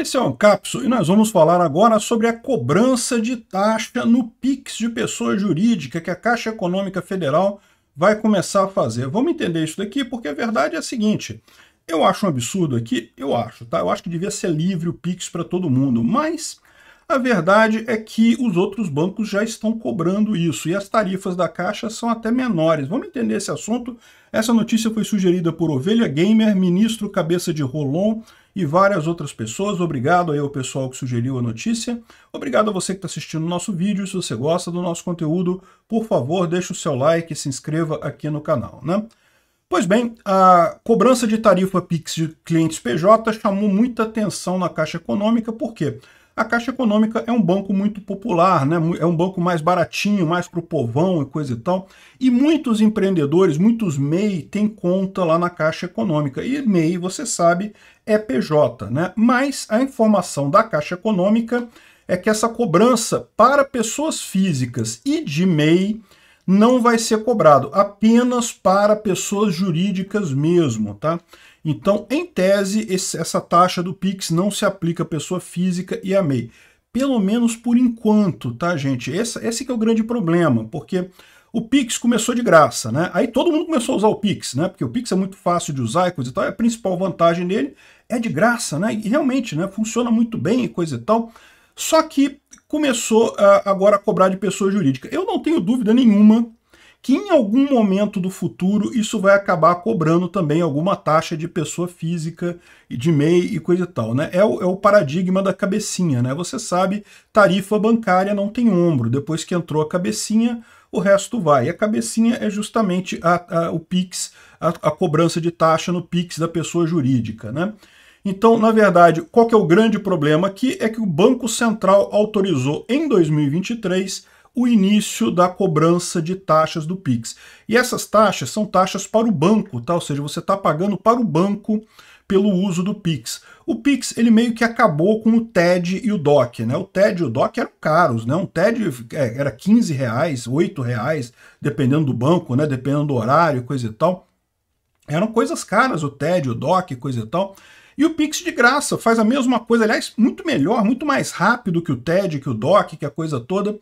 Esse é o capso e nós vamos falar agora sobre a cobrança de taxa no PIX de pessoa jurídica que a Caixa Econômica Federal vai começar a fazer. Vamos entender isso daqui porque a verdade é a seguinte, eu acho um absurdo aqui, eu acho, tá? Eu acho que devia ser livre o PIX para todo mundo, mas a verdade é que os outros bancos já estão cobrando isso e as tarifas da Caixa são até menores. Vamos entender esse assunto? Essa notícia foi sugerida por Ovelha Gamer, ministro Cabeça de Rolon e várias outras pessoas. Obrigado aí ao pessoal que sugeriu a notícia. Obrigado a você que está assistindo o nosso vídeo. Se você gosta do nosso conteúdo, por favor, deixe o seu like e se inscreva aqui no canal, né? Pois bem, a cobrança de tarifa PIX de clientes PJ chamou muita atenção na Caixa Econômica, por quê? Porque a Caixa Econômica é um banco muito popular, né? é um banco mais baratinho, mais para o povão e coisa e tal. E muitos empreendedores, muitos MEI têm conta lá na Caixa Econômica. E MEI, você sabe, é PJ. Né? Mas a informação da Caixa Econômica é que essa cobrança para pessoas físicas e de MEI não vai ser cobrado, apenas para pessoas jurídicas mesmo, tá? Então, em tese, esse, essa taxa do Pix não se aplica à pessoa física e a MEI. Pelo menos por enquanto, tá, gente? Esse, esse é o grande problema, porque o Pix começou de graça, né? Aí todo mundo começou a usar o Pix, né? Porque o Pix é muito fácil de usar e coisa e tal. E a principal vantagem dele é de graça, né? E realmente, né? Funciona muito bem e coisa e tal. Só que começou a, agora a cobrar de pessoa jurídica. Eu não tenho dúvida nenhuma que em algum momento do futuro isso vai acabar cobrando também alguma taxa de pessoa física, de MEI e coisa e tal. Né? É, o, é o paradigma da cabecinha. Né? Você sabe, tarifa bancária não tem ombro. Depois que entrou a cabecinha, o resto vai. E a cabecinha é justamente a, a o PIX, a, a, cobrança de taxa no PIX da pessoa jurídica. Né? Então, na verdade, qual que é o grande problema aqui? É que o Banco Central autorizou em 2023 o início da cobrança de taxas do PIX. E essas taxas são taxas para o banco, tá? ou seja, você está pagando para o banco pelo uso do Pix. O Pix ele meio que acabou com o TED e o DOC, né? O TED e o DOC eram caros, né? Um TED é, era 15 reais, 8 reais, dependendo do banco, né? Dependendo do horário, coisa e tal. Eram coisas caras, o TED, o DOC, coisa e tal. E o Pix de graça faz a mesma coisa, aliás, muito melhor, muito mais rápido que o TED, que o DOC, que a coisa toda.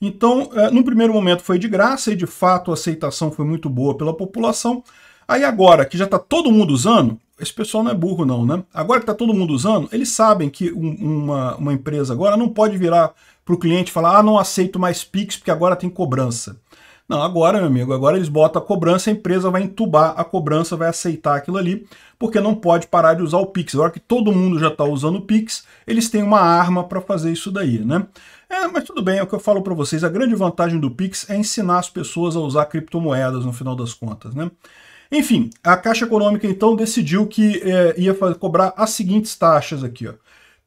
Então, eh, no primeiro momento foi de graça e de fato a aceitação foi muito boa pela população. Aí agora que já está todo mundo usando, esse pessoal não é burro não, né? Agora que está todo mundo usando, eles sabem que uma, uma empresa agora não pode virar para o cliente e falar ah, não aceito mais Pix porque agora tem cobrança. Não, agora, meu amigo, agora eles botam a cobrança, a empresa vai entubar a cobrança, vai aceitar aquilo ali, porque não pode parar de usar o Pix. Agora que todo mundo já está usando o Pix, eles têm uma arma para fazer isso daí, né? É, mas tudo bem, é o que eu falo para vocês. A grande vantagem do Pix é ensinar as pessoas a usar criptomoedas no final das contas, né? Enfim, a Caixa Econômica então decidiu que é, ia cobrar as seguintes taxas aqui, ó.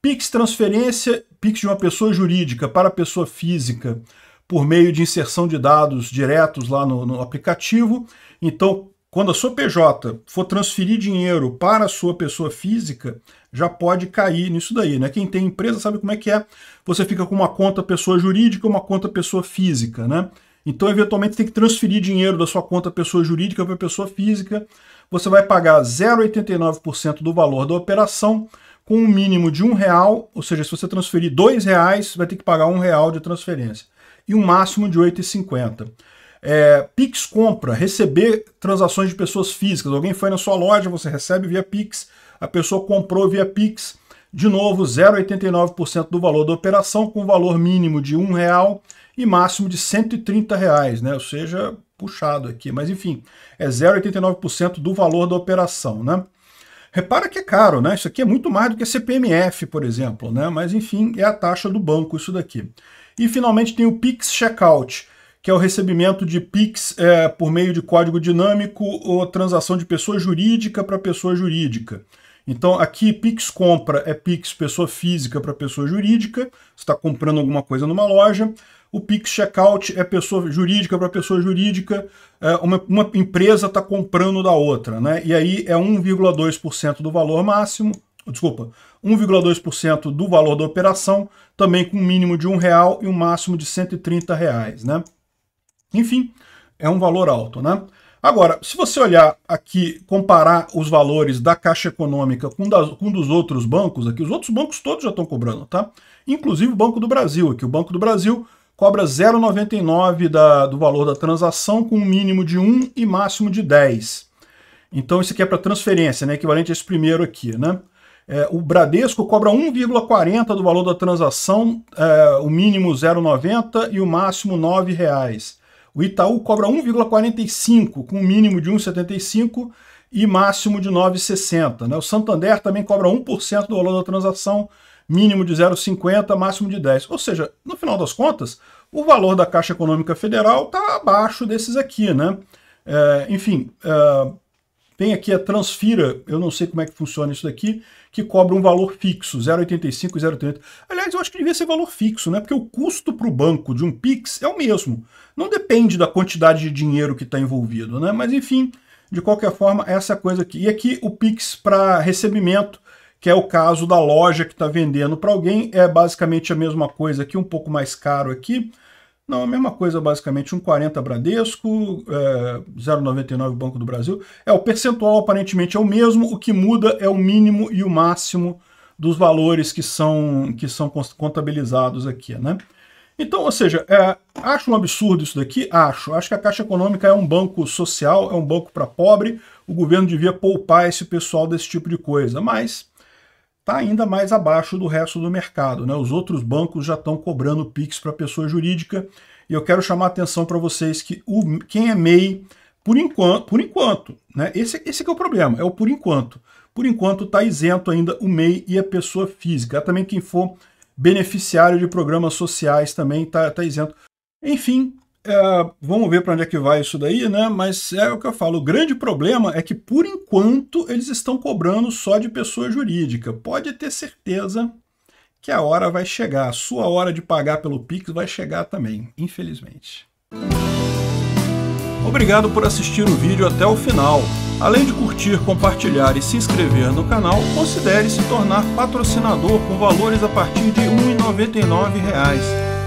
Pix transferência, Pix de uma pessoa jurídica para pessoa física, por meio de inserção de dados diretos lá no, no aplicativo. Então, quando a sua PJ for transferir dinheiro para a sua pessoa física, já pode cair nisso daí, né? Quem tem empresa sabe como é que é. Você fica com uma conta pessoa jurídica, uma conta pessoa física, né? Então, eventualmente, tem que transferir dinheiro da sua conta pessoa jurídica para pessoa física. Você vai pagar 0,89% do valor da operação, com um mínimo de um real, ou seja, se você transferir dois reais, vai ter que pagar um real de transferência e um máximo de 8,50. É, Pix compra, receber transações de pessoas físicas. Alguém foi na sua loja, você recebe via Pix, a pessoa comprou via Pix, de novo 0,89% do valor da operação, com valor mínimo de R$ real e máximo de R$ reais, né? ou seja, puxado aqui, mas enfim, é 0,89% do valor da operação. Né? Repara que é caro, né? Isso aqui é muito mais do que a CPMF, por exemplo, né? Mas enfim, é a taxa do banco isso daqui. E finalmente tem o Pix Checkout, que é o recebimento de PIX é, por meio de código dinâmico ou transação de pessoa jurídica para pessoa jurídica. Então aqui PIX compra é PIX pessoa física para pessoa jurídica, você está comprando alguma coisa numa loja. O PIX Checkout é pessoa jurídica para pessoa jurídica, é, uma, uma empresa está comprando da outra, né? E aí é 1,2% do valor máximo, desculpa, 1,2% do valor da operação, também com um mínimo de R$ 1,00 e um máximo de R$ 130, reais, né? Enfim, é um valor alto, né? Agora, se você olhar aqui, comparar os valores da Caixa Econômica com, das, com dos outros bancos aqui, os outros bancos todos já estão cobrando, tá? Inclusive o Banco do Brasil aqui. O Banco do Brasil cobra 0,99 do valor da transação com um mínimo de 1 e máximo de 10. Então isso aqui é para transferência, né? Equivalente a esse primeiro aqui, né? É, o Bradesco cobra 1,40 do valor da transação, é, o mínimo 0,90 e o máximo R$ reais. O Itaú cobra 1,45, com o mínimo de 1,75 e máximo de 9,60. Né? O Santander também cobra 1% do valor da transação, mínimo de 0,50, máximo de 10. Ou seja, no final das contas, o valor da Caixa Econômica Federal está abaixo desses aqui. Né? É, enfim, é, tem aqui a transfira, eu não sei como é que funciona isso daqui, que cobra um valor fixo, 0,85, 0,30. Aliás, eu acho que devia ser valor fixo, né? Porque o custo para o banco de um PIX é o mesmo. Não depende da quantidade de dinheiro que está envolvido, né? Mas enfim, de qualquer forma, essa coisa aqui. E aqui o PIX para recebimento, que é o caso da loja que está vendendo para alguém, é basicamente a mesma coisa aqui, um pouco mais caro aqui. Não, a mesma coisa basicamente, 1,40 Bradesco, é, 0,99 Banco do Brasil. É, o percentual aparentemente é o mesmo, o que muda é o mínimo e o máximo dos valores que são, que são contabilizados aqui, né? Então, ou seja, é, acho um absurdo isso daqui? Acho. Acho que a Caixa Econômica é um banco social, é um banco para pobre, o governo devia poupar esse pessoal desse tipo de coisa, mas está ainda mais abaixo do resto do mercado. Né? Os outros bancos já estão cobrando PIX para pessoa jurídica. E eu quero chamar a atenção para vocês que o, quem é MEI, por enquanto, por enquanto né? esse, esse é o problema, é o por enquanto. Por enquanto está isento ainda o MEI e a pessoa física. também quem for beneficiário de programas sociais também está tá isento. Enfim, é, vamos ver para onde é que vai isso daí, né? Mas é o que eu falo. O grande problema é que, por enquanto, eles estão cobrando só de pessoa jurídica. Pode ter certeza que a hora vai chegar. A sua hora de pagar pelo Pix vai chegar também, infelizmente. Obrigado por assistir o vídeo até o final. Além de curtir, compartilhar e se inscrever no canal, considere se tornar patrocinador com valores a partir de R$ 1,99